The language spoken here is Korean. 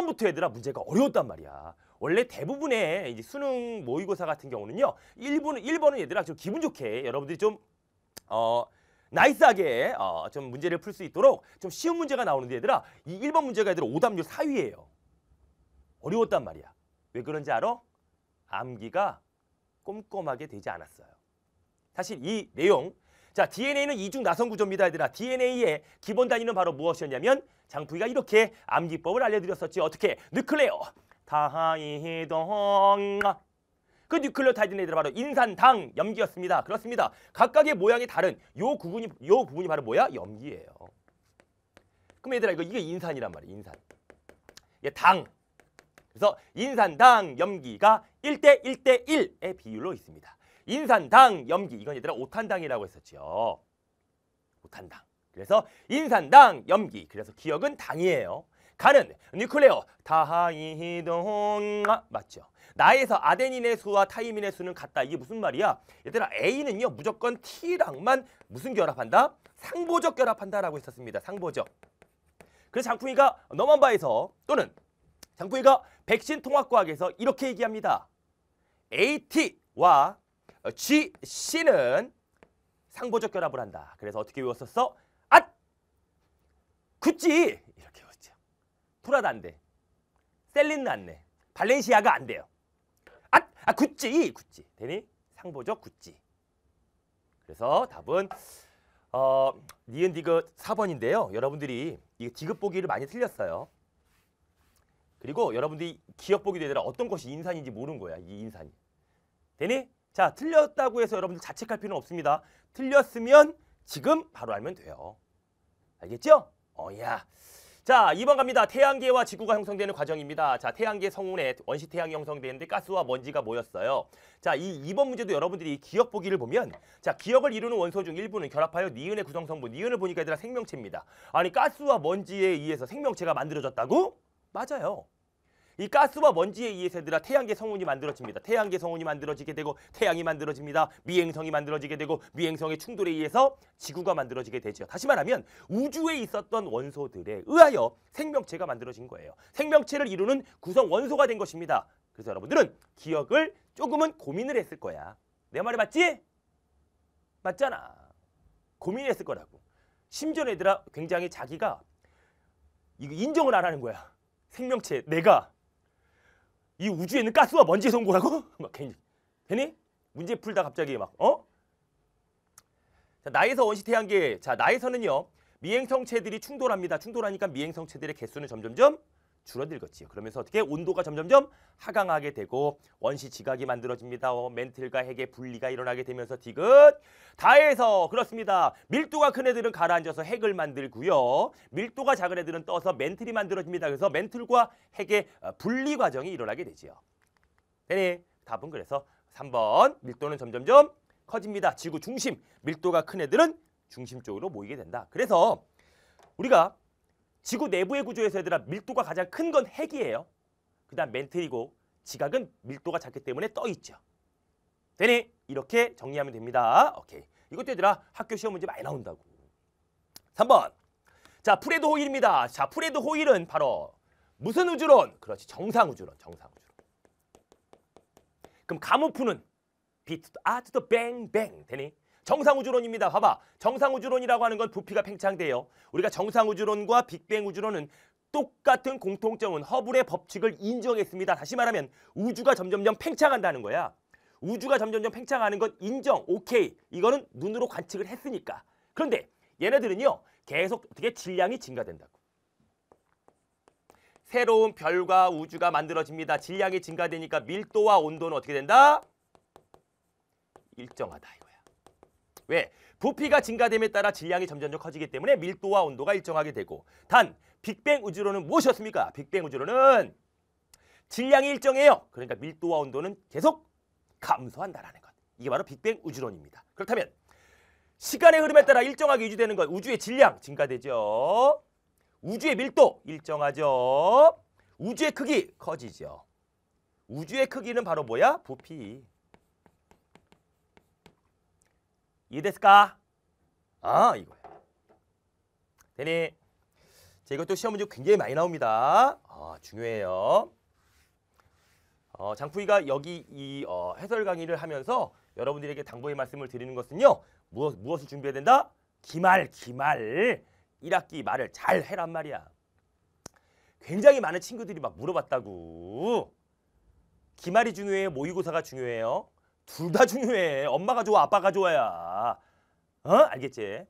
1번부터 얘들아 문제가 어려웠단 말이야. 원래 대부분의 이제 수능 모의고사 같은 경우는요. 1번은 1번은 얘들아 좀 기분 좋게 여러분들이 좀 어, 나이스하게 어, 좀 문제를 풀 수 있도록 좀 쉬운 문제가 나오는데 얘들아 이 1번 문제가 얘들아 오답률 4위예요. 어려웠단 말이야. 왜 그런지 알아? 암기가 꼼꼼하게 되지 않았어요. 사실 이 내용 자, DNA는 이중 나선 구조입니다, 얘들아. DNA의 기본 단위는 바로 무엇이었냐면 장부이가 이렇게 암기법을 알려드렸었지. 어떻게? 느클레어. 다이동아. 그 뉴클레오타이드는 얘들아 바로 인산당 염기였습니다. 그렇습니다. 각각의 모양이 다른 요 구분이 요구분이 바로 뭐야? 염기예요. 그럼 얘들아 이거 이게 인산이란 말이야. 인산. 얘 당. 그래서 인산당 염기가 1대 1대 1의 비율로 있습니다. 인산당 염기 이건 얘들아 오탄당이라고 했었지 오탄당. 그래서 인산당 염기 그래서 기억은 당이에요. 간은 뉴클레오 다하이동 맞죠? 나에서 아데닌의 수와 타이민의 수는 같다. 이게 무슨 말이야? 얘들아 A는요 무조건 T랑만 무슨 결합한다? 상보적 결합한다라고 했었습니다. 상보적. 그래서 장풍이가 넘한 바에서 또는 장부위가 백신 통합과학에서 이렇게 얘기합니다. AT와 GC는 상보적 결합을 한다. 그래서 어떻게 외웠었어? 앗! 굳지! 이렇게 외웠죠. 프라다 안 돼. 셀린은 안 돼. 발렌시아가 안 돼요. 앗! 아, 굳지! 굳지. 되니? 상보적 굳지. 그래서 답은 어, 니은 디귿 4번인데요. 여러분들이 이 디귿 보기를 많이 틀렸어요. 그리고 여러분들이 기억 보기 되더라 어떤 것이 인산인지 모르는 거야 이 인산이 되니? 자 틀렸다고 해서 여러분들 자책할 필요는 없습니다 틀렸으면 지금 바로 알면 돼요 알겠죠? 어야 자, 2번 갑니다. 태양계와 지구가 형성되는 과정입니다. 자, 태양계 성운에 원시 태양이 형성되는데 가스와 먼지가 모였어요. 자, 이 2번 문제도 여러분들이 기억 보기를 보면 자, 기억을 이루는 원소 중 일부는 결합하여 니은의 구성 성분, 니은을 보니까 얘들아 생명체입니다. 아니, 가스와 먼지에 의해서 생명체가 만들어졌다고? 맞아요. 이 가스와 먼지에 의해 서들아 태양계 성운이 만들어집니다. 태양계 성운이 만들어지게 되고 태양이 만들어집니다. 미행성이 만들어지게 되고 미행성의 충돌에 의해서 지구가 만들어지게 되죠. 다시 말하면 우주에 있었던 원소들에 의하여 생명체가 만들어진 거예요. 생명체를 이루는 구성 원소가 된 것입니다. 그래서 여러분들은 기억을 조금은 고민을 했을 거야. 내 말이 맞지? 맞잖아. 고민했을 거라고. 심지어 얘들아 굉장히 자기가 이거 인정을 안 하는 거야. 생명체 내가 이 우주에 있는 가스와 먼지에서 온 거라고? 막 괜히 괜히 문제 풀다 갑자기 막 어? 자, 나에서 원시태 양계 자, 나에서는요. 미행성체들이 충돌합니다. 충돌하니까 미행성체들의 개수는 점점점 줄어들겠지요. 그러면서 어떻게 온도가 점점점 하강하게 되고 원시 지각이 만들어집니다. 어, 멘틀과 핵의 분리가 일어나게 되면서 디귿 다해서 그렇습니다. 밀도가 큰 애들은 가라앉아서 핵을 만들고요. 밀도가 작은 애들은 떠서 멘틀이 만들어집니다. 그래서 멘틀과 핵의 어, 분리 과정이 일어나게 되지요. 네, 네 답은 그래서 3번 밀도는 점점점 커집니다. 지구 중심 밀도가 큰 애들은 중심 쪽으로 모이게 된다. 그래서 우리가 지구 내부의 구조에서 얘들아 밀도가 가장 큰 건 핵이에요. 그 다음 멘틀이고 지각은 밀도가 작기 때문에 떠있죠. 되니? 이렇게 정리하면 됩니다. 오케이. 이것도 얘들아 학교 시험 문제 많이 나온다고. 3번. 자, 프레드 호일입니다. 자, 프레드 호일은 바로 무슨 우주론? 그렇지. 정상 우주론. 정상 우주론. 그럼 가모프는 비트 아트 더 뱅뱅 되니? 정상우주론입니다. 봐봐. 정상우주론이라고 하는 건 부피가 팽창돼요. 우리가 정상우주론과 빅뱅우주론은 똑같은 공통점은 허블의 법칙을 인정했습니다. 다시 말하면 우주가 점점점 팽창한다는 거야. 우주가 점점점 팽창하는 건 인정, 오케이. 이거는 눈으로 관측을 했으니까. 그런데 얘네들은요. 계속 어떻게 질량이 증가된다고. 새로운 별과 우주가 만들어집니다. 질량이 증가되니까 밀도와 온도는 어떻게 된다? 일정하다. 왜? 부피가 증가됨에 따라 질량이 점점 커지기 때문에 밀도와 온도가 일정하게 되고 단 빅뱅 우주로는 무엇이었습니까? 빅뱅 우주로는 질량이 일정해요. 그러니까 밀도와 온도는 계속 감소한다라는 것. 이게 바로 빅뱅 우주론입니다. 그렇다면 시간의 흐름에 따라 일정하게 유지되는 것 우주의 질량 증가되죠. 우주의 밀도 일정하죠. 우주의 크기 커지죠. 우주의 크기는 바로 뭐야? 부피. 이해됐을까? 아 이거야. 되니? 자 이것도 시험 문제 굉장히 많이 나옵니다. 아 중요해요. 어, 장푸이가 여기 이 어, 해설 강의를 하면서 여러분들에게 당부의 말씀을 드리는 것은요. 무엇, 무엇을 준비해야 된다? 기말, 기말. 1학기 말을 잘 해란 말이야. 굉장히 많은 친구들이 막 물어봤다고. 기말이 중요해요? 모의고사가 중요해요? 둘다 중요해. 엄마가 좋아, 아빠가 좋아야. 어? 알겠지?